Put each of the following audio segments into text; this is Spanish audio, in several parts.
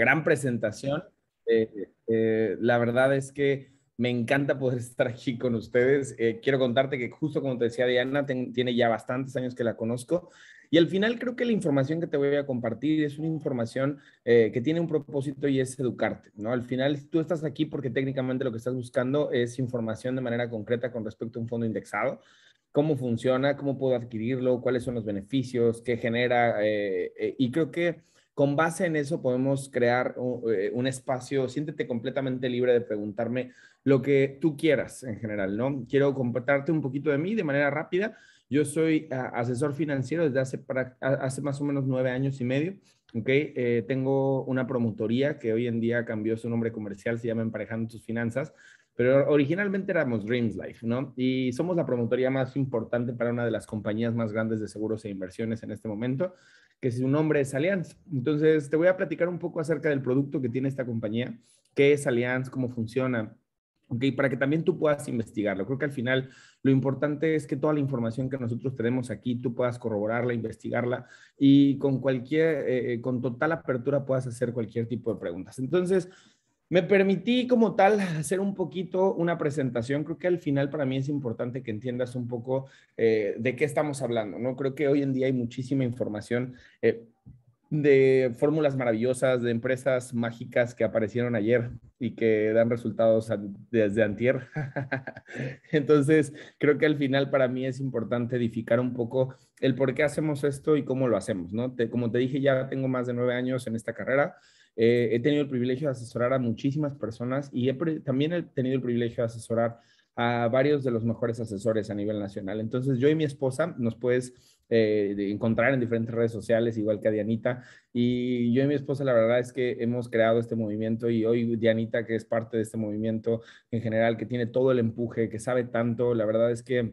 gran presentación. Eh, eh, la verdad es que me encanta poder estar aquí con ustedes. Eh, quiero contarte que justo como te decía Diana, tiene ya bastantes años que la conozco. Y al final creo que la información que te voy a compartir es una información que tiene un propósito y es educarte, ¿no? Al final tú estás aquí porque técnicamente lo que estás buscando es información de manera concreta con respecto a un fondo indexado, cómo funciona, cómo puedo adquirirlo, cuáles son los beneficios, qué genera. y creo que con base en eso podemos crear eh, un, espacio, siéntete completamente libre de preguntarme lo que tú quieras en general, ¿no? Quiero compartirte un poquito de mí de manera rápida. Yo soy ah, asesor financiero desde ah, hace, más o menos nueve años y medio. Okay. Eh, tengo una promotoría que hoy en día cambió su nombre comercial, se llama Emparejando tus Finanzas, pero originalmente éramos Dreams Life, ¿no? Y somos la promotoría más importante para una de las compañías más grandes de seguros e inversiones en este momento, que su nombre es Allianz. Entonces, te voy a platicar un poco acerca del producto que tiene esta compañía, qué es Allianz, cómo funciona, Okay, para que también tú puedas investigarlo. Creo que al final lo importante es que toda la información que nosotros tenemos aquí, tú puedas corroborarla, investigarla y con cualquier, eh, eh, con total apertura puedas hacer cualquier tipo de preguntas. Entonces, me permití como tal hacer un poquito una presentación. Creo que al final para mí es importante que entiendas un poco eh, de qué estamos hablando, ¿no? Creo que hoy en día hay muchísima información eh, de fórmulas maravillosas, de empresas mágicas que aparecieron ayer y que dan resultados desde antier. Entonces, creo que al final para mí es importante edificar un poco el por qué hacemos esto y cómo lo hacemos, ¿no? como te dije, ya tengo más de nueve años en esta carrera. Eh, he tenido el privilegio de asesorar a muchísimas personas y también he tenido el privilegio de asesorar a varios de los mejores asesores a nivel nacional. Entonces, yo y mi esposa nos puedes eh, encontrar en diferentes redes sociales, igual que a Dianita. Y yo y mi esposa, la verdad es que hemos creado este movimiento y hoy Dianita, que es parte de este movimiento en general, que tiene todo el empuje, que sabe tanto, la verdad es que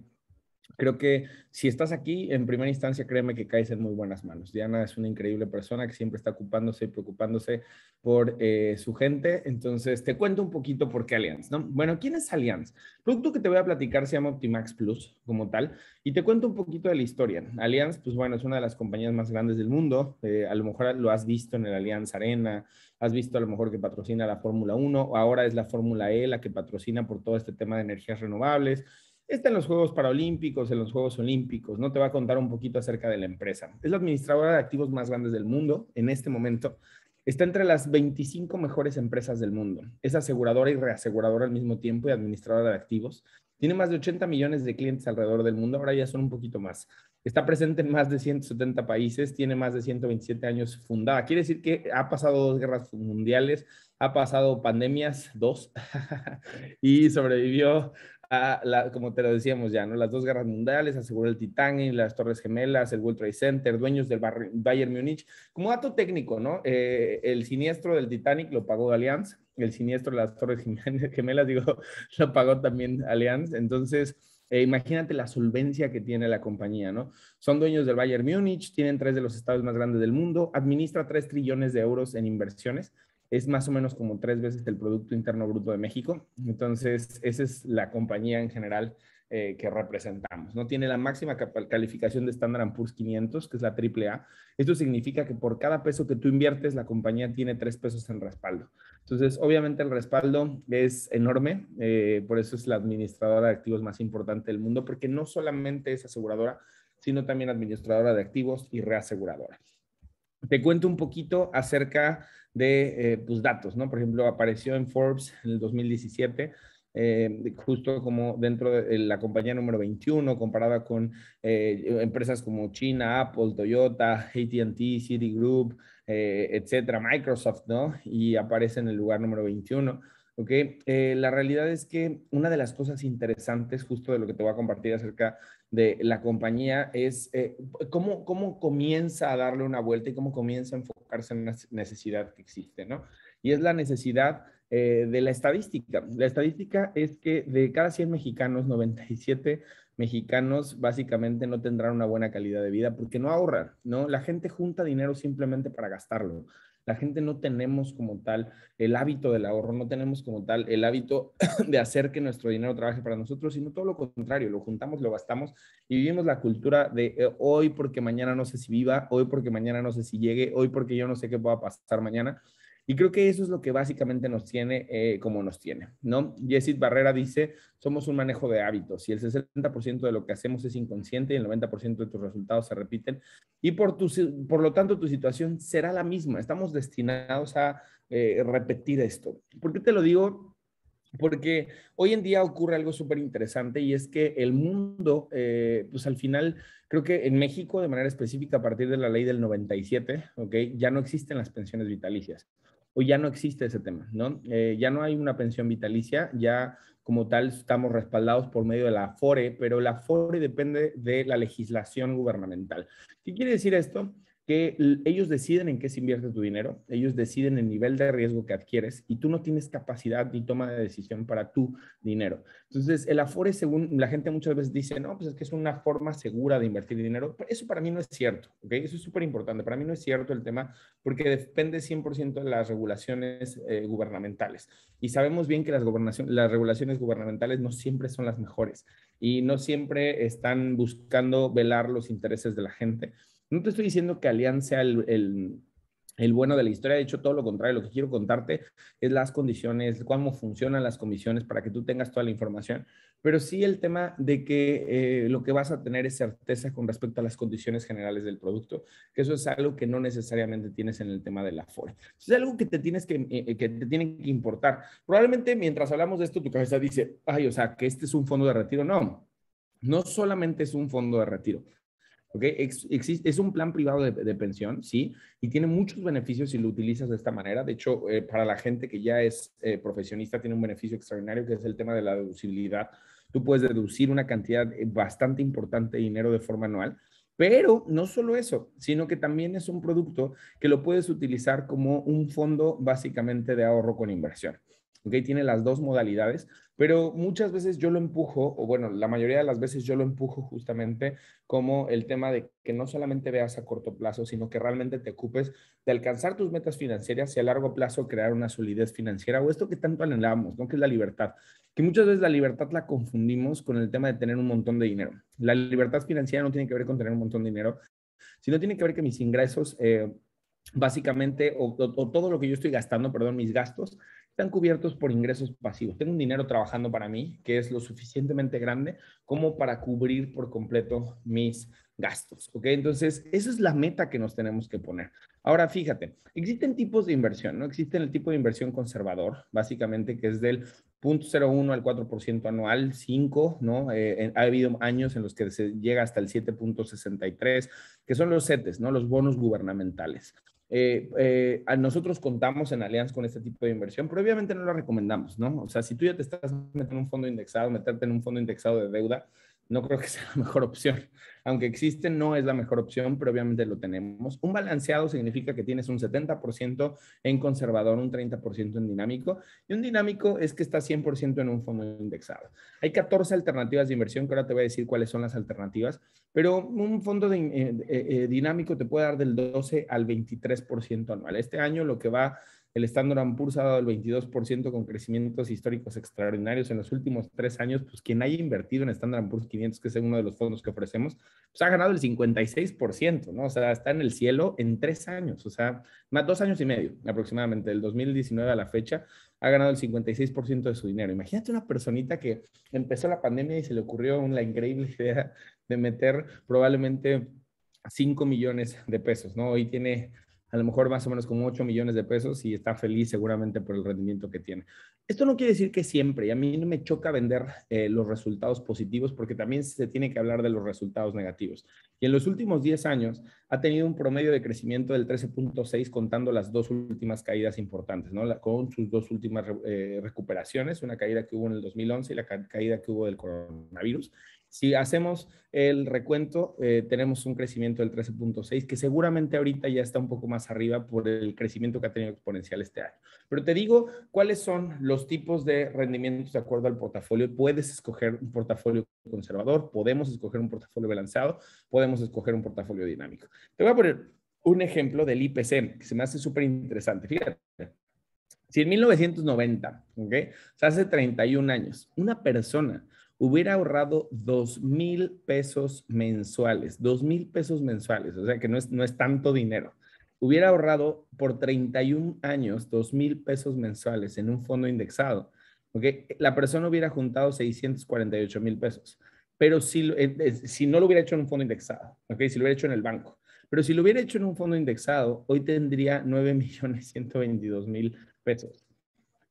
creo que si estás aquí, en primera instancia, créeme que caes en muy buenas manos. Diana es una increíble persona que siempre está ocupándose y preocupándose por eh, su gente. Entonces, te cuento un poquito por qué Allianz, ¿no? Bueno, ¿quién es Allianz? producto que te voy a platicar se llama Optimax Plus, como tal, y te cuento un poquito de la historia. Allianz, pues bueno, es una de las compañías más grandes del mundo. Eh, a lo mejor lo has visto en el Allianz Arena, has visto a lo mejor que patrocina la Fórmula 1, ahora es la Fórmula E la que patrocina por todo este tema de energías renovables está en los Juegos Paralímpicos, en los Juegos Olímpicos, ¿no? Te va a contar un poquito acerca de la empresa. Es la administradora de activos más grandes del mundo en este momento. Está entre las 25 mejores empresas del mundo. Es aseguradora y reaseguradora al mismo tiempo y administradora de activos. Tiene más de 80 millones de clientes alrededor del mundo, ahora ya son un poquito más. Está presente en más de 170 países, tiene más de 127 años fundada. Quiere decir que ha pasado dos guerras mundiales, ha pasado pandemias, dos, y sobrevivió Ah, como te lo decíamos ya, ¿no? Las dos guerras mundiales, aseguró el Titanic, las Torres Gemelas, el World Trade Center, dueños del Bayern Múnich. Como dato técnico, ¿no? Eh, el siniestro del Titanic lo pagó Allianz, el siniestro de las Torres Gemelas, digo, lo pagó también Allianz. Entonces, eh, imagínate la solvencia que tiene la compañía, ¿no? Son dueños del Bayern Múnich, tienen tres de los estados más grandes del mundo, administra tres trillones de euros en inversiones es más o menos como tres veces el Producto Interno Bruto de México. Entonces, esa es la compañía en general eh, que representamos. ¿no? Tiene la máxima calificación de Standard Poor's 500, que es la AAA. Esto significa que por cada peso que tú inviertes, la compañía tiene tres pesos en respaldo. Entonces, obviamente el respaldo es enorme, eh, por eso es la administradora de activos más importante del mundo, porque no solamente es aseguradora, sino también administradora de activos y reaseguradora. Te cuento un poquito acerca de eh, pues, datos, ¿no? Por ejemplo, apareció en Forbes en el 2017. Eh, justo como dentro de eh, la compañía número 21, comparada con empresas como China, Apple, Toyota, ATT, Citigroup, etcétera, Microsoft, ¿no? Y aparece en el lugar número 21. ¿ok? Eh, la realidad es que una de las cosas interesantes justo de lo que te voy a compartir acerca de la compañía es eh, cómo, comienza a darle una vuelta y cómo comienza a enfocarse en una necesidad que existe, ¿no? Y es la necesidad eh, de la estadística. La estadística es que de cada 100 mexicanos, 97 mexicanos básicamente no tendrán una buena calidad de vida porque no ahorran, ¿no? La gente junta dinero simplemente para gastarlo. La gente no tenemos como tal el hábito del ahorro, no tenemos como tal el hábito de hacer que nuestro dinero trabaje para nosotros, sino todo lo contrario, lo juntamos, lo gastamos y vivimos la cultura de eh, hoy porque mañana no sé si viva, hoy porque mañana no sé si llegue, hoy porque yo no sé qué va a pasar mañana. Y creo que eso es lo que básicamente nos tiene eh, como nos tiene, ¿no? Jessie Barrera dice, somos un manejo de hábitos y el 60% de lo que hacemos es inconsciente y el 90% de tus resultados se repiten y por, tu, por lo tanto tu situación será la misma. Estamos destinados a eh, repetir esto. ¿Por qué te lo digo? Porque hoy en día ocurre algo súper interesante y es que el mundo, eh, pues al final, creo que en México de manera específica a partir de la ley del 97, ¿ok? Ya no existen las pensiones vitalicias. Hoy ya no existe ese tema, ¿no? Eh, ya no hay una pensión vitalicia, ya como tal estamos respaldados por medio de la FORE, pero la FORE depende de la legislación gubernamental. ¿Qué quiere decir esto? que ellos deciden en qué se invierte tu dinero, ellos deciden el nivel de riesgo que adquieres y tú no tienes capacidad ni toma de decisión para tu dinero. Entonces, el Afore, según la gente muchas veces dice, no, pues es que es una forma segura de invertir dinero. Pero eso para mí no es cierto, ¿ok? Eso es súper importante. Para mí no es cierto el tema porque depende 100% de las regulaciones eh, gubernamentales. Y sabemos bien que las, las regulaciones gubernamentales no siempre son las mejores y no siempre están buscando velar los intereses de la gente. No te estoy diciendo que Alianza sea el, bueno de la historia, de hecho todo lo contrario, lo que quiero contarte es las condiciones, cómo funcionan las comisiones para que tú tengas toda la información, pero sí el tema de que eh, lo que vas a tener es certeza con respecto a las condiciones generales del producto, que eso es algo que no necesariamente tienes en el tema de la for Es algo que te tienes que, eh, te que importar. Probablemente mientras hablamos de esto, tu cabeza dice, ay, o sea, que este es un fondo de retiro. No, no solamente es un fondo de retiro. ¿okay? existe, es un plan privado de, pensión, sí, y tiene muchos beneficios si lo utilizas de esta manera. De hecho, eh, para la gente que ya es eh, profesionista, tiene un beneficio extraordinario que es el tema de la deducibilidad. Tú puedes deducir una cantidad eh, bastante importante de dinero de forma anual. Pero no solo eso, sino que también es un producto que lo puedes utilizar como un fondo básicamente de ahorro con inversión que tiene las dos modalidades, pero muchas veces yo lo empujo, o bueno, la mayoría de las veces yo lo empujo justamente como el tema de que no solamente veas a corto plazo, sino que realmente te ocupes de alcanzar tus metas financieras y a largo plazo crear una solidez financiera o esto que tanto anhelamos, ¿no? Que es la libertad. Que muchas veces la libertad la confundimos con el tema de tener un montón de dinero. La libertad financiera no tiene que ver con tener un montón de dinero, sino tiene que ver que mis ingresos... Eh, básicamente, o, todo lo que yo estoy gastando, perdón, mis gastos, están cubiertos por ingresos pasivos. Tengo un dinero trabajando para mí que es lo suficientemente grande como para cubrir por completo mis gastos, ¿ok? Entonces, esa es la meta que nos tenemos que poner. Ahora, fíjate, existen tipos de inversión, ¿no? Existen el tipo de inversión conservador, básicamente, que es del 0.01 al 4% anual, 5, ¿no? Eh, ha habido años en los que se llega hasta el 7.63, que son los CETES, ¿no? Los bonos gubernamentales. Eh, eh, a nosotros contamos en Alianza con este tipo de inversión, pero obviamente no lo recomendamos, ¿no? O sea, si tú ya te estás metiendo en un fondo indexado, meterte en un fondo indexado de deuda, no creo que sea la mejor opción. Aunque existe, no es la mejor opción, pero obviamente lo tenemos. Un balanceado significa que tienes un 70% en conservador, un 30% en dinámico, y un dinámico es que está 100% en un fondo indexado. Hay 14 alternativas de inversión, que ahora te voy a decir cuáles son las alternativas, pero un fondo eh, eh, eh, dinámico te puede dar del 12 al 23% anual. Este año lo que va el Standard Poor's ha dado el 22% con crecimientos históricos extraordinarios en los últimos tres años. Pues quien haya invertido en Standard Poor's 500, que es uno de los fondos que ofrecemos, pues ha ganado el 56%, ¿no? O sea, está en el cielo en tres años, o sea, más dos años y medio aproximadamente, del 2019 a la fecha, ha ganado el 56% de su dinero. Imagínate una personita que empezó la pandemia y se le ocurrió la increíble idea de meter probablemente 5 millones de pesos, ¿no? Hoy tiene a lo mejor más o menos como 8 millones de pesos y está feliz seguramente por el rendimiento que tiene. Esto no quiere decir que siempre, y a mí no me choca vender eh, los resultados positivos porque también se tiene que hablar de los resultados negativos. Y en los últimos 10 años ha tenido un promedio de crecimiento del 13.6 contando las dos últimas caídas importantes, ¿no? con sus dos últimas eh, recuperaciones, una caída que hubo en el 2011 y la caída que hubo del coronavirus. Si hacemos el recuento, eh, tenemos un crecimiento del 13.6, que seguramente ahorita ya está un poco más arriba por el crecimiento que ha tenido exponencial este año. Pero te digo, ¿cuáles son los tipos de rendimientos de acuerdo al portafolio? Puedes escoger un portafolio conservador, podemos escoger un portafolio balanceado, podemos escoger un portafolio dinámico. Te voy a poner un ejemplo del IPC, que se me hace súper interesante. Fíjate. Si en 1990, O sea, hace 31 años, una persona hubiera ahorrado dos mil pesos mensuales, dos mil pesos mensuales, o sea que no es, no es tanto dinero. Hubiera ahorrado por 31 años dos mil pesos mensuales en un fondo indexado. ¿okay? La persona hubiera juntado 648 mil pesos, pero si, eh, eh, si no lo hubiera hecho en un fondo indexado, ¿okay? si lo hubiera hecho en el banco, pero si lo hubiera hecho en un fondo indexado, hoy tendría 9 millones 122 mil pesos.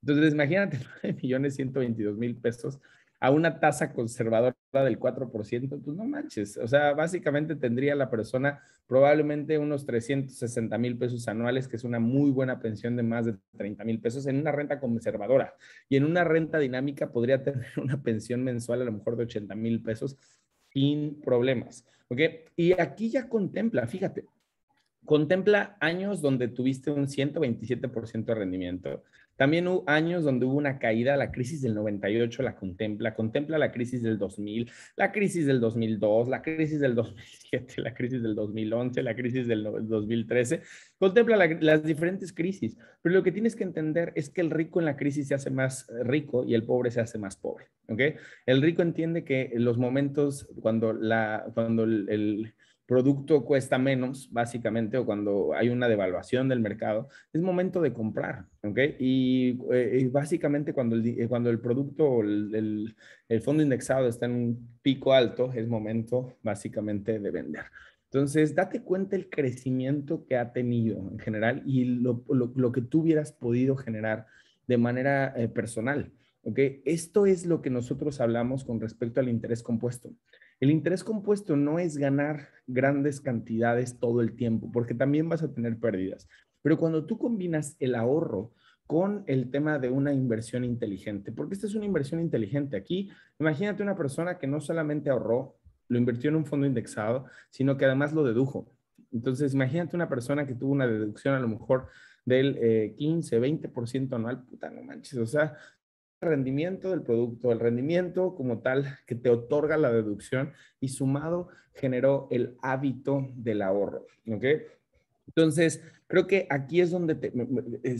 Entonces, imagínate 9 millones 122 mil pesos a una tasa conservadora del 4%, pues no manches, o sea, básicamente tendría la persona probablemente unos 360 mil pesos anuales, que es una muy buena pensión de más de 30 mil pesos en una renta conservadora. Y en una renta dinámica podría tener una pensión mensual a lo mejor de 80 mil pesos sin problemas, ¿ok? Y aquí ya contempla, fíjate, contempla años donde tuviste un 127% de rendimiento, también hubo años donde hubo una caída, la crisis del 98 la contempla, contempla la crisis del 2000, la crisis del 2002, la crisis del 2007, la crisis del 2011, la crisis del 2013, contempla las diferentes crisis, pero lo que tienes que entender es que el rico en la crisis se hace más rico y el pobre se hace más pobre, ¿ok? El rico entiende que los momentos cuando, la, cuando el producto cuesta menos, básicamente, o cuando hay una devaluación del mercado, es momento de comprar, ¿ok? Y, eh, básicamente cuando el, cuando el producto, el, el, fondo indexado está en un pico alto, es momento básicamente de vender. Entonces, date cuenta el crecimiento que ha tenido en general y lo, lo, lo que tú hubieras podido generar de manera eh, personal. ¿ok? Esto es lo que nosotros hablamos con respecto al interés compuesto. El interés compuesto no es ganar grandes cantidades todo el tiempo, porque también vas a tener pérdidas. Pero cuando tú combinas el ahorro con el tema de una inversión inteligente, porque esta es una inversión inteligente aquí, imagínate una persona que no solamente ahorró, lo invirtió en un fondo indexado, sino que además lo dedujo. Entonces, imagínate una persona que tuvo una deducción a lo mejor del 15, eh, 20% anual, puta, no manches, o sea, rendimiento del producto, el rendimiento como tal que te otorga la deducción y sumado generó el hábito del ahorro. ¿ok? Entonces, creo que aquí es donde eh,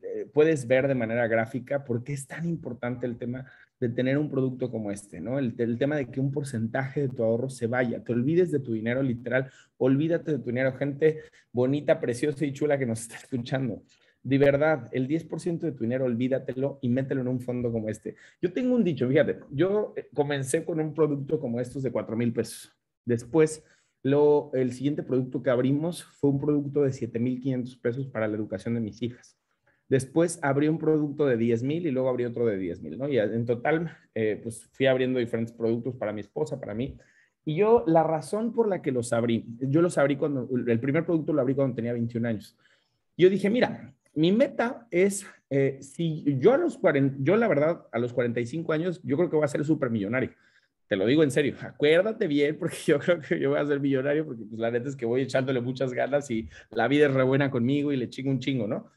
eh, puedes ver de manera gráfica por qué es tan importante el tema de tener un producto como este, ¿no? el, tema de que un porcentaje de tu ahorro se vaya, te olvides de tu dinero literal, olvídate de tu dinero, gente bonita, preciosa y chula que nos está escuchando. De verdad, el 10% de tu dinero, olvídatelo y mételo en un fondo como este. Yo tengo un dicho, fíjate, yo eh, comencé con un producto como estos de 4 mil pesos. Después, lo, el siguiente producto que abrimos fue un producto de 7,500 pesos para la educación de mis hijas. Después abrí un producto de 10 mil y luego abrí otro de 10 mil, ¿no? Y en total, eh, pues fui abriendo diferentes productos para mi esposa, para mí. Y yo, la razón por la que los abrí, yo los abrí cuando, el primer producto lo abrí cuando tenía 21 años. Yo dije, mira, mi meta es, eh, si yo a los 40, yo la verdad, a los 45 años, yo creo que voy a ser súper millonario. Te lo digo en serio, acuérdate bien, porque yo creo que yo voy a ser millonario, porque pues, la neta es que voy echándole muchas ganas y la vida es re conmigo y le chingo un chingo, ¿no?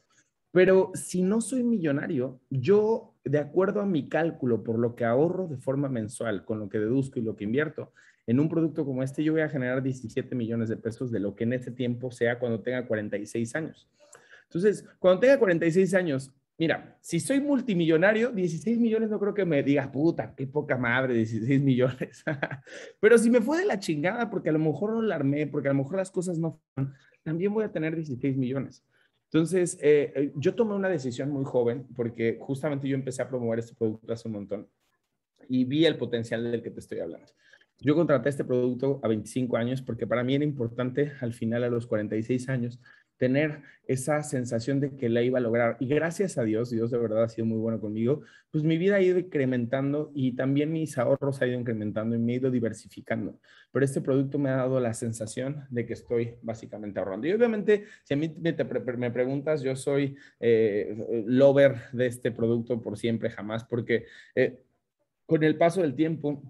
Pero si no soy millonario, yo, de acuerdo a mi cálculo, por lo que ahorro de forma mensual, con lo que deduzco y lo que invierto, en un producto como este, yo voy a generar 17 millones de pesos de lo que en este tiempo sea cuando tenga 46 años. Entonces, cuando tenga 46 años, mira, si soy multimillonario, 16 millones no creo que me diga, puta, qué poca madre, 16 millones. Pero si me fue de la chingada porque a lo mejor no la armé, porque a lo mejor las cosas no fueron, también voy a tener 16 millones. Entonces, eh, eh, yo tomé una decisión muy joven porque justamente yo empecé a promover este producto hace un montón y vi el potencial del que te estoy hablando. Yo contraté este producto a 25 años porque para mí era importante al final, a los 46 años, tener esa sensación de que la iba a lograr. Y gracias a Dios, Dios de verdad ha sido muy bueno conmigo, pues mi vida ha ido incrementando y también mis ahorros ha ido incrementando y me he ido diversificando. Pero este producto me ha dado la sensación de que estoy básicamente ahorrando. Y obviamente, si a mí me, preguntas, yo soy eh, lover de este producto por siempre, jamás, porque eh, con el paso del tiempo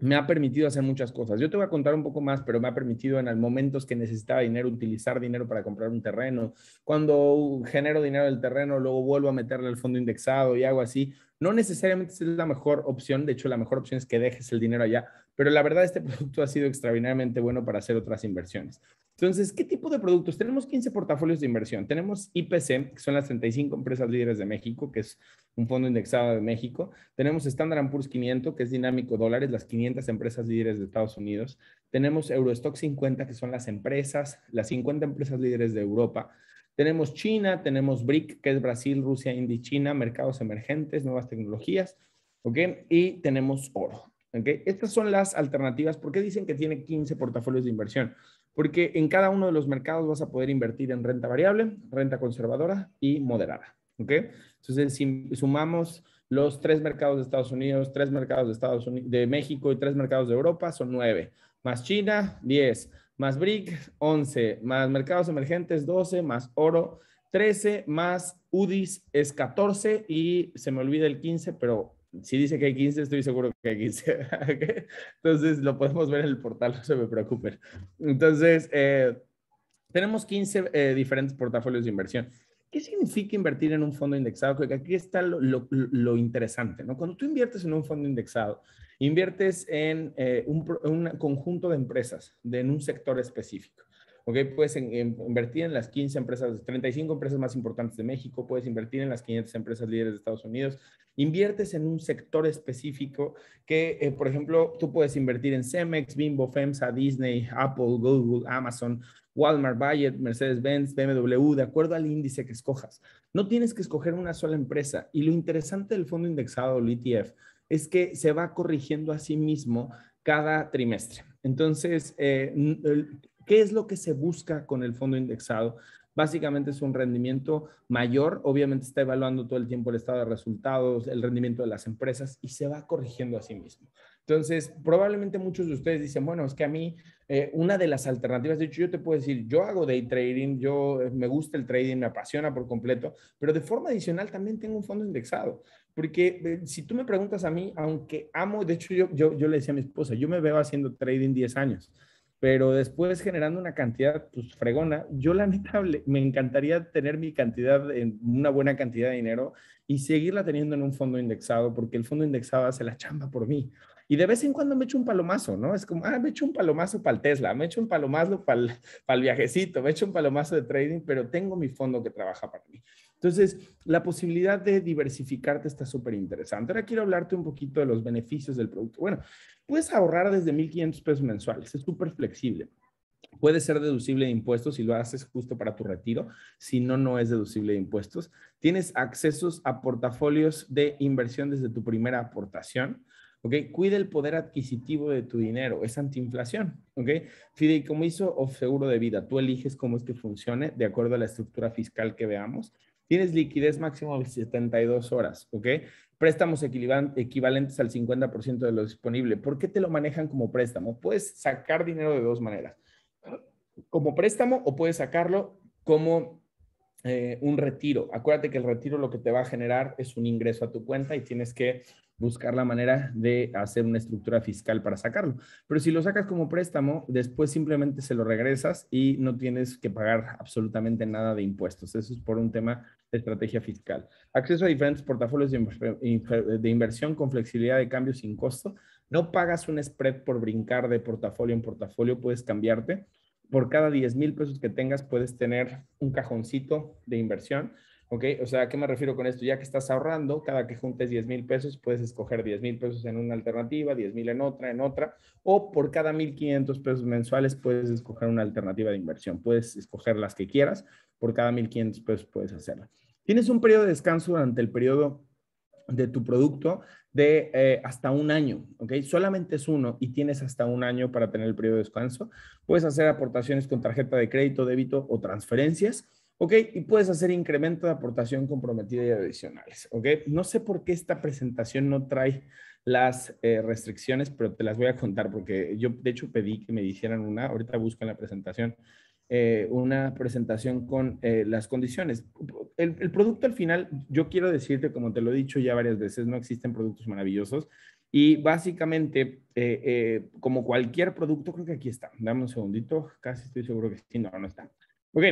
me ha permitido hacer muchas cosas. Yo te voy a contar un poco más, pero me ha permitido en los momentos que necesitaba dinero utilizar dinero para comprar un terreno. Cuando genero dinero del terreno, luego vuelvo a meterle al fondo indexado y hago así. No necesariamente es la mejor opción, de hecho la mejor opción es que dejes el dinero allá, pero la verdad este producto ha sido extraordinariamente bueno para hacer otras inversiones. Entonces, ¿qué tipo de productos? Tenemos 15 portafolios de inversión. Tenemos IPC, que son las 35 empresas líderes de México, que es un fondo indexado de México. Tenemos Standard Poor's 500, que es dinámico dólares, las 500 empresas líderes de Estados Unidos. Tenemos Eurostock 50, que son las empresas, las 50 empresas líderes de Europa. Tenemos China, tenemos BRIC, que es Brasil, Rusia, India China, mercados emergentes, nuevas tecnologías, ¿ok? Y tenemos oro. Estas son las alternativas. ¿Por qué dicen que tiene 15 portafolios de inversión? Porque en cada uno de los mercados vas a poder invertir en renta variable, renta conservadora y moderada. Entonces, si sumamos los tres mercados de Estados Unidos, tres mercados de, Estados de México y tres mercados de Europa, son nueve. Más China, 10. Más BRIC, 11. Más mercados emergentes, 12. Más oro, 13. Más UDIs es 14. Y se me olvida el 15, pero si dice que hay 15, estoy seguro que hay 15. Entonces, lo podemos ver en el portal, no se me preocupen. Entonces, eh, tenemos 15 eh, diferentes portafolios de inversión. ¿Qué significa invertir en un fondo indexado? aquí está lo, interesante, ¿no? Cuando tú inviertes en un fondo indexado, inviertes en eh, un, un, conjunto de empresas, de, en un sector específico. ¿ok? Puedes invertir en las 15 empresas, 35 empresas más importantes de México, puedes invertir en las 500 empresas líderes de Estados Unidos, inviertes en un sector específico que, eh, por ejemplo, tú puedes invertir en Cemex, Bimbo, FEMSA, Disney, Apple, Google, Amazon, Walmart, Bayer, Mercedes-Benz, BMW, de acuerdo al índice que escojas. No tienes que escoger una sola empresa. Y lo interesante del fondo indexado, el ETF, es que se va corrigiendo a sí mismo cada trimestre. Entonces, eh, ¿Qué es lo que se busca con el fondo indexado? Básicamente es un rendimiento mayor, obviamente está evaluando todo el tiempo el estado de resultados, el rendimiento de las empresas y se va corrigiendo a sí mismo. Entonces, probablemente muchos de ustedes dicen, bueno, es que a mí eh, una de las alternativas, de hecho yo te puedo decir, yo hago day trading, yo eh, me gusta el trading, me apasiona por completo, pero de forma adicional también tengo un fondo indexado. Porque eh, si tú me preguntas a mí, aunque amo, de hecho yo, yo, yo le decía a mi esposa, yo me veo haciendo trading 10 años pero después generando una cantidad pues fregona, yo la neta me encantaría tener mi cantidad, en una buena cantidad de dinero y seguirla teniendo en un fondo indexado, porque el fondo indexado hace la chamba por mí. Y de vez en cuando me echo un palomazo, ¿no? Es como, ah, me echo un palomazo para el Tesla, me echo un palomazo para el, para el viajecito, me echo un palomazo de trading, pero tengo mi fondo que trabaja para mí. Entonces, la posibilidad de diversificarte está súper interesante. Ahora quiero hablarte un poquito de los beneficios del producto. Bueno, puedes ahorrar desde 1.500 pesos mensuales, es súper flexible. Puede ser deducible de impuestos si lo haces justo para tu retiro, si no, no es deducible de impuestos. Tienes accesos a portafolios de inversión desde tu primera aportación. ¿ok? Cuida el poder adquisitivo de tu dinero, es antiinflación, ¿ok? Fideicomiso o seguro de vida, tú eliges cómo es que funcione de acuerdo a la estructura fiscal que veamos. Tienes liquidez máximo de 72 horas, ¿ok? Préstamos equivalentes al 50% de lo disponible. ¿Por qué te lo manejan como préstamo? Puedes sacar dinero de dos maneras. Como préstamo o puedes sacarlo como eh, un retiro. Acuérdate que el retiro lo que te va a generar es un ingreso a tu cuenta y tienes que buscar la manera de hacer una estructura fiscal para sacarlo. Pero si lo sacas como préstamo, después simplemente se lo regresas y no tienes que pagar absolutamente nada de impuestos. Eso es por un tema de estrategia fiscal. Acceso a diferentes portafolios de, inversión con flexibilidad de cambio sin costo. No pagas un spread por brincar de portafolio en portafolio, puedes cambiarte. Por cada 10 mil pesos que tengas, puedes tener un cajoncito de inversión ¿Ok? O sea, ¿a qué me refiero con esto? Ya que estás ahorrando, cada que juntes 10 mil pesos, puedes escoger 10 mil pesos en una alternativa, 10 mil en otra, en otra, o por cada 1.500 pesos mensuales puedes escoger una alternativa de inversión. Puedes escoger las que quieras, por cada 1.500 pesos puedes hacerla. Tienes un periodo de descanso durante el periodo de tu producto de eh, hasta un año, ¿ok? Solamente es uno y tienes hasta un año para tener el periodo de descanso. Puedes hacer aportaciones con tarjeta de crédito, débito o transferencias ¿ok? Y puedes hacer incremento de aportación comprometida y adicionales, ¿ok? No sé por qué esta presentación no trae las eh, restricciones, pero te las voy a contar porque yo de hecho pedí que me hicieran una, ahorita busco en la presentación, eh, una presentación con eh, las condiciones. El, producto al final, yo quiero decirte, como te lo he dicho ya varias veces, no existen productos maravillosos, y básicamente, como cualquier producto, creo que aquí está. Dame un segundito, casi estoy seguro que sí, no, no está. Ok,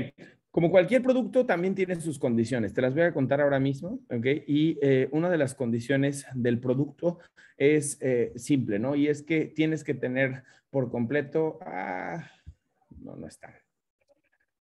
como cualquier producto, también tiene sus condiciones. Te las voy a contar ahora mismo, ¿ok? Y eh, una de las condiciones del producto es eh, simple, ¿no? Y es que tienes que tener por completo... Ah, no, no está.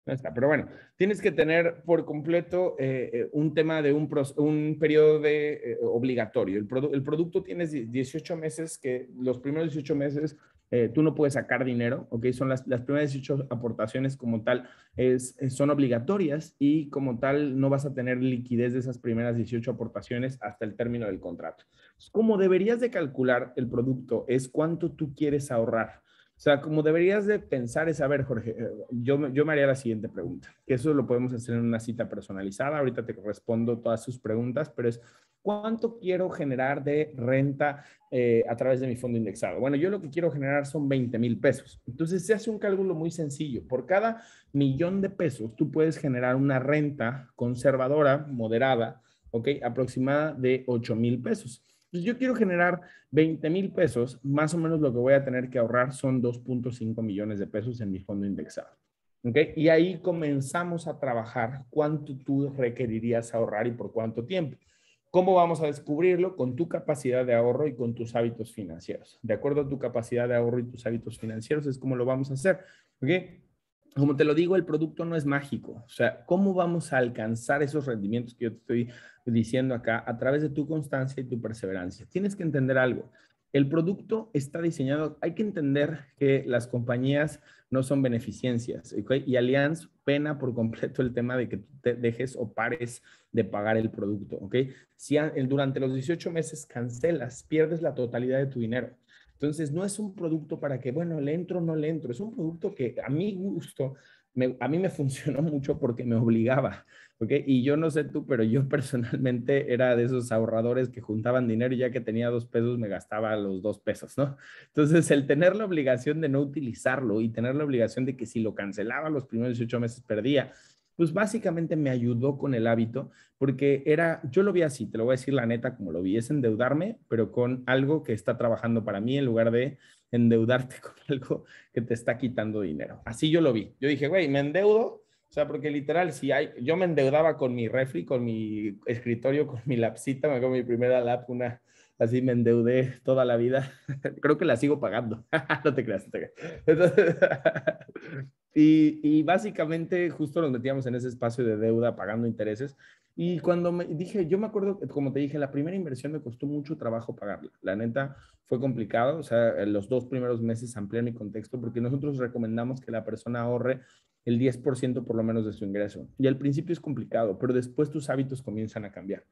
No está, pero bueno, tienes que tener por completo eh, un tema de un, un periodo de, obligatorio. El, producto tiene 18 meses, que los primeros 18 meses eh, tú no puedes sacar dinero, ¿ok? Son las, primeras 18 aportaciones como tal, es, son obligatorias y como tal no vas a tener liquidez de esas primeras 18 aportaciones hasta el término del contrato. Como deberías de calcular el producto es cuánto tú quieres ahorrar. O sea, como deberías de pensar es, a ver, Jorge, eh, yo, yo me haría la siguiente pregunta, que eso lo podemos hacer en una cita personalizada, ahorita te respondo todas sus preguntas, pero es, ¿Cuánto quiero generar de renta eh, a través de mi fondo indexado? Bueno, yo lo que quiero generar son 20 mil pesos. Entonces se hace un cálculo muy sencillo. Por cada millón de pesos, tú puedes generar una renta conservadora, moderada, ¿ok? Aproximada de 8 mil pesos. Entonces yo quiero generar 20 mil pesos, más o menos lo que voy a tener que ahorrar son 2.5 millones de pesos en mi fondo indexado. Y ahí comenzamos a trabajar cuánto tú requerirías ahorrar y por cuánto tiempo. ¿Cómo vamos a descubrirlo? Con tu capacidad de ahorro y con tus hábitos financieros. De acuerdo a tu capacidad de ahorro y tus hábitos financieros es como lo vamos a hacer. Porque Como te lo digo, el producto no es mágico. O sea, ¿cómo vamos a alcanzar esos rendimientos que yo te estoy diciendo acá a través de tu constancia y tu perseverancia? Tienes que entender algo. El producto está diseñado, hay que entender que las compañías no son beneficencias, y Allianz pena por completo el tema de que te dejes o pares de pagar el producto. ¿ok? Si durante los 18 meses cancelas, pierdes la totalidad de tu dinero. Entonces, no es un producto para que, bueno, le entro o no le entro, es un producto que a mi gusto a mí me funcionó mucho porque me obligaba, ¿ok? Y yo no sé tú, pero yo personalmente era de esos ahorradores que juntaban dinero y ya que tenía dos pesos me gastaba los dos pesos, ¿no? Entonces, el tener la obligación de no utilizarlo y tener la obligación de que si lo cancelaba los primeros 18 meses perdía, pues básicamente me ayudó con el hábito porque era, yo lo vi así, te lo voy a decir la neta como lo vi, es endeudarme, pero con algo que está trabajando para mí en lugar de endeudarte con algo que te está quitando dinero. Así yo lo vi. Yo dije, güey, me endeudo. O sea, porque literal, si hay, yo me endeudaba con mi refri, con mi escritorio, con mi lapsita, me acuerdo mi primera lap, una, así me endeudé toda la vida. Creo que la sigo pagando. no te creas. No te creas. Y, básicamente justo nos metíamos en ese espacio de deuda pagando intereses. Y cuando me dije, yo me acuerdo, como te dije, la primera inversión me costó mucho trabajo pagarla. La neta fue complicado, o sea, en los dos primeros meses amplié mi contexto porque nosotros recomendamos que la persona ahorre el 10% por lo menos de su ingreso. Y al principio es complicado, pero después tus hábitos comienzan a cambiar.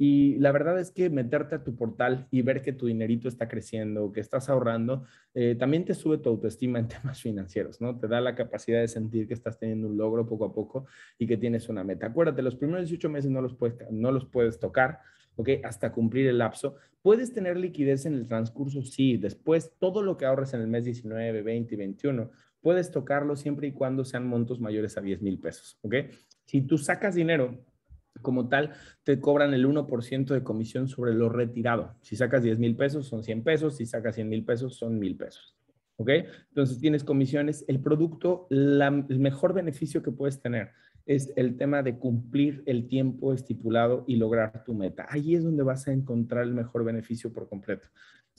Y la verdad es que meterte a tu portal y ver que tu dinerito está creciendo, que estás ahorrando, eh, también te sube tu autoestima en temas financieros, ¿no? Te da la capacidad de sentir que estás teniendo un logro poco a poco y que tienes una meta. Acuérdate, los primeros 18 meses no los puedes, no los puedes tocar, ¿ok? Hasta cumplir el lapso. Puedes tener liquidez en el transcurso, sí. Después, todo lo que ahorres en el mes 19, 20 y 21, puedes tocarlo siempre y cuando sean montos mayores a 10 mil pesos, ¿ok? Si tú sacas dinero como tal, te cobran el 1% de comisión sobre lo retirado. Si sacas 10 mil pesos, son 100 pesos. Si sacas 100 mil pesos, son mil pesos. ¿Ok? Entonces tienes comisiones. El producto, el mejor beneficio que puedes tener es el tema de cumplir el tiempo estipulado y lograr tu meta. Ahí es donde vas a encontrar el mejor beneficio por completo.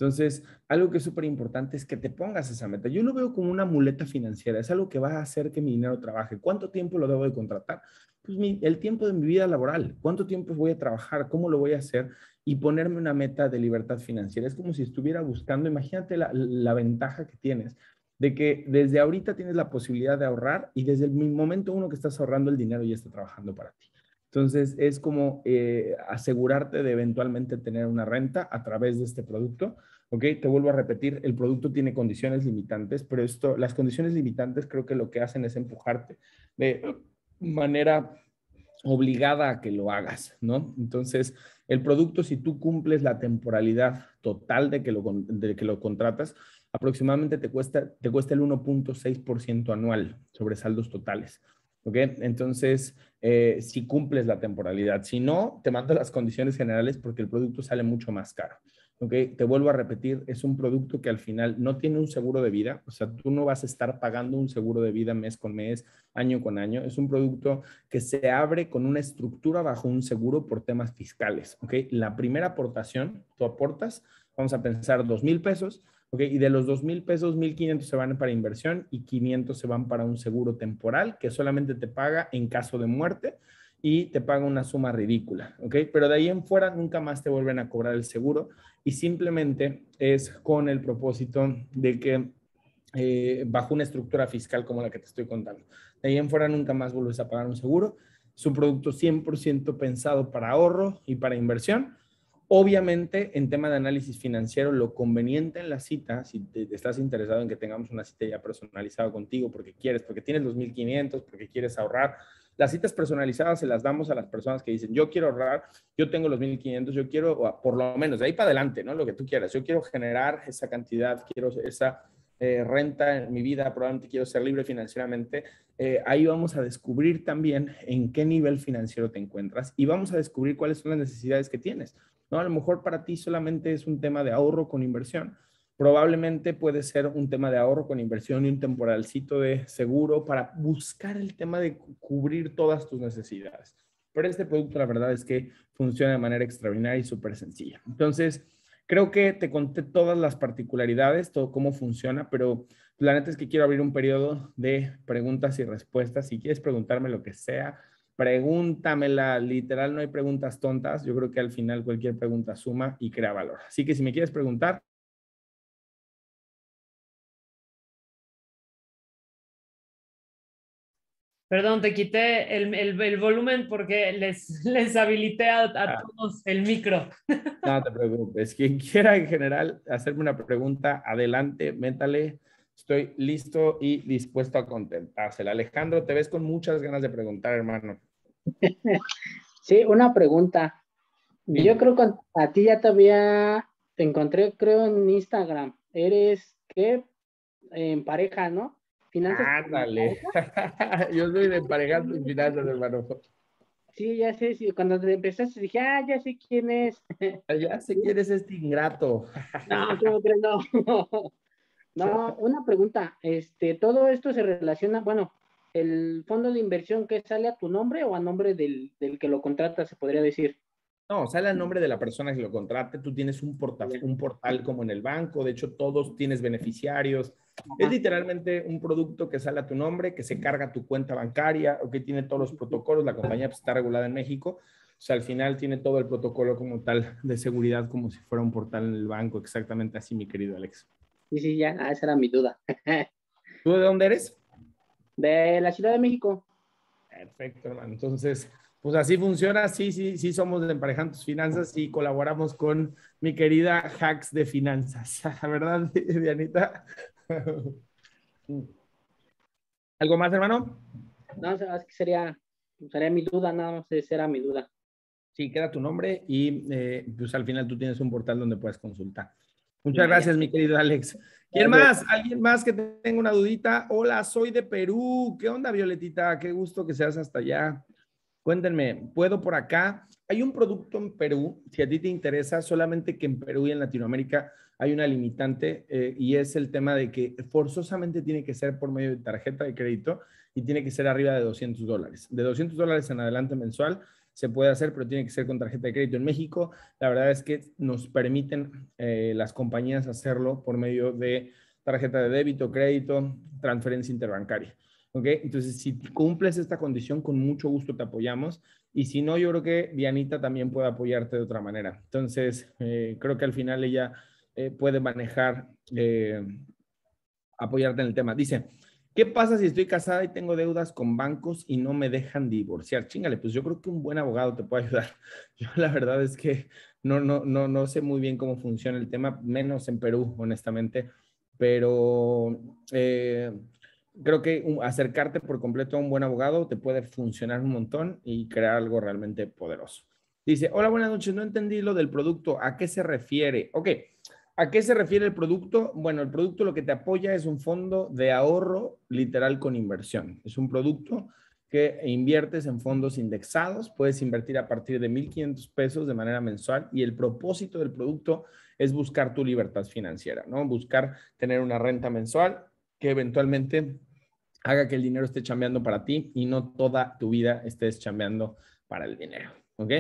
Entonces, algo que es súper importante es que te pongas esa meta. Yo lo veo como una muleta financiera, es algo que va a hacer que mi dinero trabaje. ¿Cuánto tiempo lo debo de contratar? Pues el tiempo de mi vida laboral. ¿Cuánto tiempo voy a trabajar? ¿Cómo lo voy a hacer? Y ponerme una meta de libertad financiera. Es como si estuviera buscando, imagínate la, la ventaja que tienes de que desde ahorita tienes la posibilidad de ahorrar y desde el momento uno que estás ahorrando el dinero ya está trabajando para ti. Entonces, es como eh, asegurarte de eventualmente tener una renta a través de este producto. ¿Ok? Te vuelvo a repetir, el producto tiene condiciones limitantes, pero esto, las condiciones limitantes creo que lo que hacen es empujarte de manera obligada a que lo hagas, ¿no? Entonces, el producto, si tú cumples la temporalidad total de que lo, contratas, aproximadamente te cuesta, te cuesta el 1.6% anual sobre saldos totales. ¿Ok? Entonces, eh, si cumples la temporalidad, si no, te mando las condiciones generales porque el producto sale mucho más caro. ¿Ok? Te vuelvo a repetir, es un producto que al final no tiene un seguro de vida, o sea, tú no vas a estar pagando un seguro de vida mes con mes, año con año. Es un producto que se abre con una estructura bajo un seguro por temas fiscales. ¿Ok? La primera aportación, tú aportas, vamos a pensar dos mil pesos y de los dos mil pesos, 1500 se van para inversión y 500 se van para un seguro temporal que solamente te paga en caso de muerte y te paga una suma ridícula, ¿ok? Pero de ahí en fuera nunca más te vuelven a cobrar el seguro y simplemente es con el propósito de que eh, bajo una estructura fiscal como la que te estoy contando. De ahí en fuera nunca más vuelves a pagar un seguro. su producto 100% pensado para ahorro y para inversión Obviamente, en tema de análisis financiero, lo conveniente en la cita, si te, estás interesado en que tengamos una cita ya personalizada contigo porque quieres, porque tienes los 1500, porque quieres ahorrar, las citas personalizadas se las damos a las personas que dicen, yo quiero ahorrar, yo tengo los 1500, yo quiero, por lo menos de ahí para adelante, ¿no? Lo que tú quieras, yo quiero generar esa cantidad, quiero esa eh, renta en mi vida, probablemente quiero ser libre financieramente, eh, ahí vamos a descubrir también en qué nivel financiero te encuentras y vamos a descubrir cuáles son las necesidades que tienes. ¿no? A lo mejor para ti solamente es un tema de ahorro con inversión. Probablemente puede ser un tema de ahorro con inversión y un temporalcito de seguro para buscar el tema de cubrir todas tus necesidades. Pero este producto, la verdad es que funciona de manera extraordinaria y súper sencilla. Entonces, Creo que te conté todas las particularidades, todo cómo funciona, pero la neta es que quiero abrir un periodo de preguntas y respuestas. Si quieres preguntarme lo que sea, pregúntamela, literal, no hay preguntas tontas. Yo creo que al final cualquier pregunta suma y crea valor. Así que si me quieres preguntar, Perdón, te quité el, volumen porque les, les habilité a, ah. todos el micro. No te preocupes. Quien quiera en general hacerme una pregunta, adelante, métale. Estoy listo y dispuesto a contentársela. Alejandro, te ves con muchas ganas de preguntar, hermano. Sí, una pregunta. Yo creo que a ti ya te había, te encontré creo en Instagram. Eres, ¿qué? En pareja, ¿no? Finanzas. Ándale. Yo soy de parejas finanzas, hermano. Sí, ya sé, sí. cuando te empezaste dije, ah, ya sé quién es. Ah, ya sé quién es este ingrato. no, No. no, una pregunta. Este, todo esto se relaciona, bueno, el fondo de inversión que sale a tu nombre o a nombre del, del que lo contrata, se podría decir. No, sale el nombre de la persona que lo contrate, tú tienes un portal, un portal como en el banco, de hecho todos tienes beneficiarios. Es literalmente un producto que sale a tu nombre, que se carga tu cuenta bancaria o que tiene todos los protocolos, la compañía pues, está regulada en México, o sea, al final tiene todo el protocolo como tal de seguridad, como si fuera un portal en el banco, exactamente así, mi querido Alex. Sí, sí, ya, ah, esa era mi duda. ¿Tú de dónde eres? De la Ciudad de México. Perfecto, hermano. Entonces, pues así funciona, sí, sí, sí somos de Emparejantos Finanzas y colaboramos con mi querida Hacks de Finanzas, ¿verdad, Dianita? ¿Algo más, hermano? No, sería, sería mi duda, nada más esa era mi duda. Sí, queda tu nombre y eh, pues al final tú tienes un portal donde puedes consultar. Muchas gracias, mi querido Alex. ¿Quién más? ¿Alguien más que tenga una dudita? Hola, soy de Perú. ¿Qué onda, Violetita? Qué gusto que seas hasta allá. Cuéntenme, ¿puedo por acá? Hay un producto en Perú, si a ti te interesa, solamente que en Perú y en Latinoamérica hay una limitante eh, y es el tema de que forzosamente tiene que ser por medio de tarjeta de crédito y tiene que ser arriba de 200 dólares. De 200 dólares en adelante mensual se puede hacer, pero tiene que ser con tarjeta de crédito. En México, la verdad es que nos permiten eh, las compañías hacerlo por medio de tarjeta de débito, crédito, transferencia interbancaria. Entonces, si cumples esta condición, con mucho gusto te apoyamos. Y si no, yo creo que Dianita también puede apoyarte de otra manera. Entonces, eh, creo que al final ella eh, puede manejar, eh, apoyarte en el tema. Dice, ¿qué pasa si estoy casada y tengo deudas con bancos y no me dejan divorciar? Chingale, pues yo creo que un buen abogado te puede ayudar. Yo la verdad es que no, no, no, no sé muy bien cómo funciona el tema, menos en Perú, honestamente. Pero creo que acercarte por completo a un buen abogado te puede funcionar un montón y crear algo realmente poderoso. Dice, hola, buenas noches, no entendí lo del producto, ¿a qué se refiere? Ok, ¿a qué se refiere el producto? Bueno, el producto lo que te apoya es un fondo de ahorro literal con inversión. Es un producto que inviertes en fondos indexados, puedes invertir a partir de 1.500 pesos de manera mensual y el propósito del producto es buscar tu libertad financiera, ¿no? Buscar tener una renta mensual que eventualmente haga que el dinero esté chambeando para ti y no toda tu vida estés chambeando para el dinero. ¿Ok?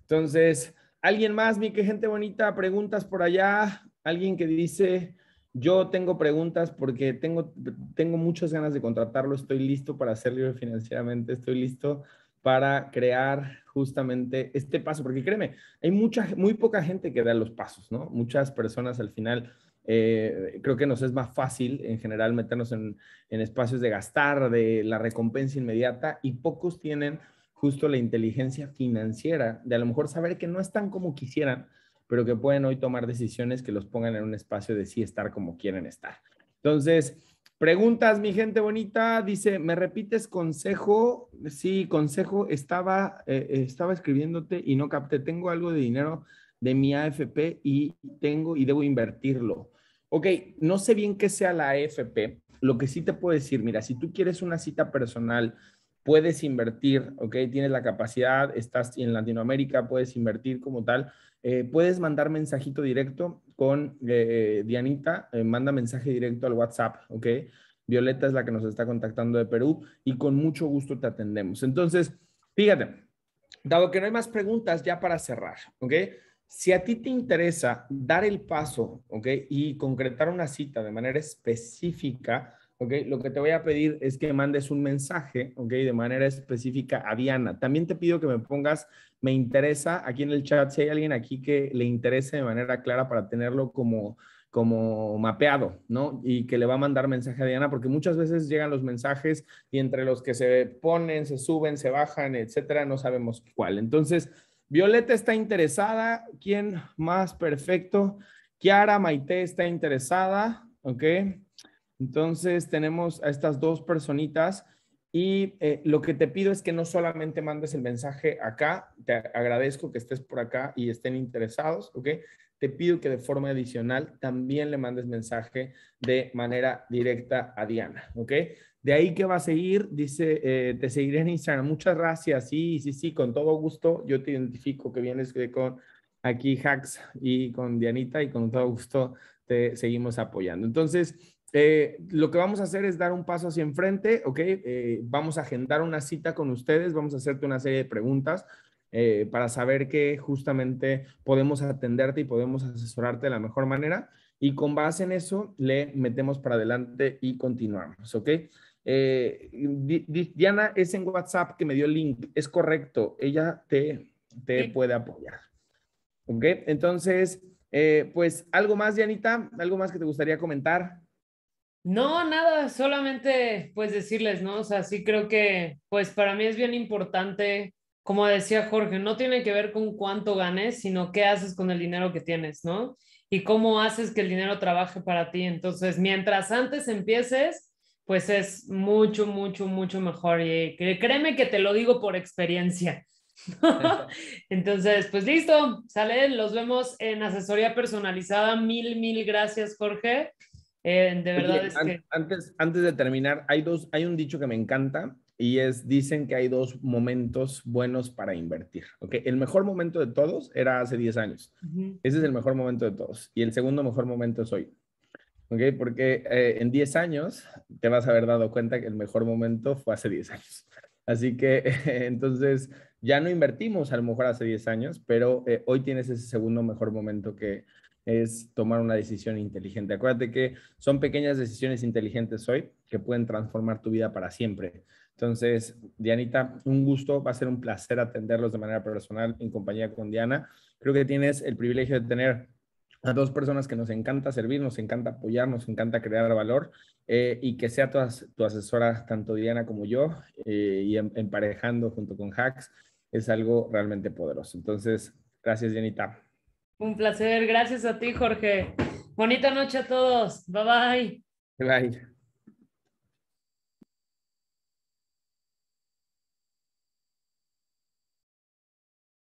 Entonces, alguien más, mi que gente bonita, preguntas por allá. Alguien que dice, yo tengo preguntas porque tengo, tengo muchas ganas de contratarlo, estoy listo para ser libre financieramente, estoy listo para crear justamente este paso, porque créeme, hay muy poca gente que da los pasos, ¿no? Muchas personas al final eh, creo que nos es más fácil en general meternos en, espacios de gastar, de la recompensa inmediata y pocos tienen justo la inteligencia financiera de a lo mejor saber que no están como quisieran, pero que pueden hoy tomar decisiones que los pongan en un espacio de sí estar como quieren estar. Entonces, preguntas, mi gente bonita, dice, ¿me repites consejo? Sí, consejo, estaba, eh, estaba escribiéndote y no capté, tengo algo de dinero de mi AFP y tengo y debo invertirlo. Ok, no sé bien qué sea la AFP. Lo que sí te puedo decir, mira, si tú quieres una cita personal, puedes invertir, ok, tienes la capacidad, estás en Latinoamérica, puedes invertir como tal. Eh, puedes mandar mensajito directo con eh, Dianita, eh, manda mensaje directo al WhatsApp, ok. Violeta es la que nos está contactando de Perú y con mucho gusto te atendemos. Entonces, fíjate, dado que no hay más preguntas, ya para cerrar, ¿ok? Si a ti te interesa dar el paso, ¿ok? Y concretar una cita de manera específica, ¿ok? Lo que te voy a pedir es que mandes un mensaje, ¿ok? De manera específica a Diana. También te pido que me pongas, me interesa, aquí en el chat, si hay alguien aquí que le interese de manera clara para tenerlo como como mapeado, ¿no? Y que le va a mandar mensaje a Diana, porque muchas veces llegan los mensajes y entre los que se ponen, se suben, se bajan, etcétera, no sabemos cuál. Entonces, Violeta está interesada. ¿Quién más? Perfecto. Kiara Maite está interesada. Ok. Entonces tenemos a estas dos personitas. Y eh, lo que te pido es que no solamente mandes el mensaje acá, te agradezco que estés por acá y estén interesados, ¿ok? Te pido que de forma adicional también le mandes mensaje de manera directa a Diana, ¿ok? De ahí que va a seguir, dice, eh, te seguiré en Instagram. Muchas gracias. Sí, sí, sí, con todo gusto. Yo te identifico que vienes con aquí Hacks y con Dianita y con todo gusto te seguimos apoyando. Entonces, eh, lo que vamos a hacer es dar un paso hacia enfrente, ¿ok? Eh, vamos a agendar una cita con ustedes, vamos a hacerte una serie de preguntas. para saber que justamente podemos atenderte y podemos asesorarte de la mejor manera. Y con base en eso, le metemos para adelante y continuamos, ¿ok? Eh, Diana es en WhatsApp que me dio el link, es correcto, ella te, te puede apoyar. ¿Ok? Entonces, eh, pues algo más, Dianita, algo más que te gustaría comentar. No, nada, solamente pues decirles, ¿no? O sea, sí creo que pues para mí es bien importante, como decía Jorge, no tiene que ver con cuánto ganes, sino qué haces con el dinero que tienes, ¿no? Y cómo haces que el dinero trabaje para ti. Entonces, mientras antes empieces, pues es mucho, mucho, mucho mejor. Y eh, créeme que te lo digo por experiencia. Entonces, pues listo, Salen, los vemos en asesoría personalizada. Mil, mil gracias, Jorge. Eh, de verdad es que... Antes, antes de terminar, hay, dos, hay un dicho que me encanta y es, dicen que hay dos momentos buenos para invertir. ¿okay? El mejor momento de todos era hace 10 años. Ese es el mejor momento de todos. Y el segundo mejor momento es hoy. Porque eh, en 10 años te vas a haber dado cuenta que el mejor momento fue hace 10 años. Así que entonces ya no invertimos a lo mejor hace 10 años, pero eh, hoy tienes ese segundo mejor momento que es tomar una decisión inteligente. Acuérdate que son pequeñas decisiones inteligentes hoy que pueden transformar tu vida para siempre. Entonces, Dianita, un gusto, va a ser un placer atenderlos de manera personal en compañía con Diana. Creo que tienes el privilegio de tener a dos personas que nos encanta servir, nos encanta apoyar, nos encanta crear valor eh, y que sea tu, asesora, tanto Diana como yo, eh, y em-, emparejando junto con Hacks, es algo realmente poderoso. Entonces, gracias, Dianita. Un placer, gracias a ti, Jorge. Bonita noche a todos. Bye bye. Bye.